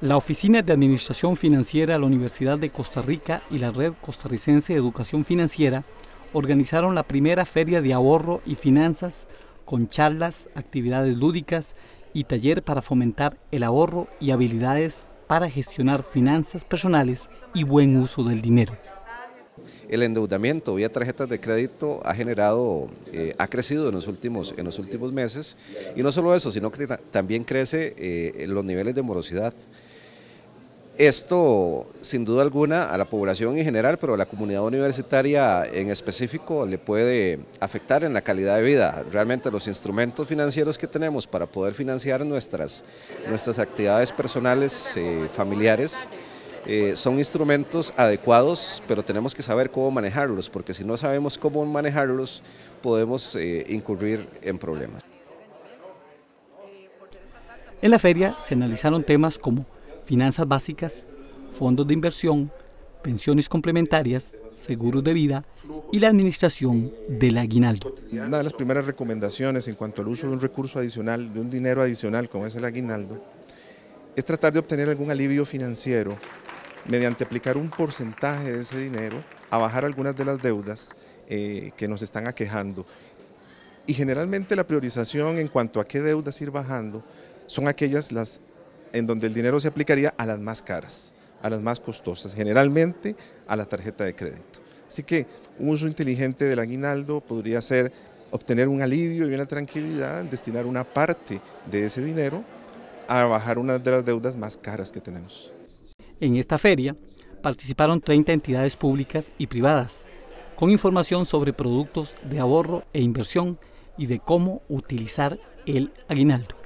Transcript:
La Oficina de Administración Financiera de la Universidad de Costa Rica y la Red Costarricense de Educación Financiera organizaron la primera feria de ahorro y finanzas con charlas, actividades lúdicas y taller para fomentar el ahorro y habilidades para gestionar finanzas personales y buen uso del dinero. El endeudamiento vía tarjetas de crédito ha generado, eh, ha crecido en los, últimos, en los últimos meses y no solo eso, sino que también crece eh, los niveles de morosidad. Esto, sin duda alguna, a la población en general, pero a la comunidad universitaria en específico, le puede afectar en la calidad de vida. Realmente los instrumentos financieros que tenemos para poder financiar nuestras, nuestras actividades personales, eh, familiares, eh, son instrumentos adecuados, pero tenemos que saber cómo manejarlos, porque si no sabemos cómo manejarlos, podemos eh, incurrir en problemas. En la feria se analizaron temas como finanzas básicas, fondos de inversión, pensiones complementarias, seguros de vida y la administración del aguinaldo. Una de las primeras recomendaciones en cuanto al uso de un recurso adicional, de un dinero adicional como es el aguinaldo, es tratar de obtener algún alivio financiero mediante aplicar un porcentaje de ese dinero a bajar algunas de las deudas eh, que nos están aquejando. Y generalmente la priorización en cuanto a qué deudas ir bajando son aquellas las en donde el dinero se aplicaría a las más caras, a las más costosas, generalmente a la tarjeta de crédito. Así que un uso inteligente del aguinaldo podría ser obtener un alivio y una tranquilidad, destinar una parte de ese dinero a bajar una de las deudas más caras que tenemos. En esta feria participaron 30 entidades públicas y privadas, con información sobre productos de ahorro e inversión y de cómo utilizar el aguinaldo.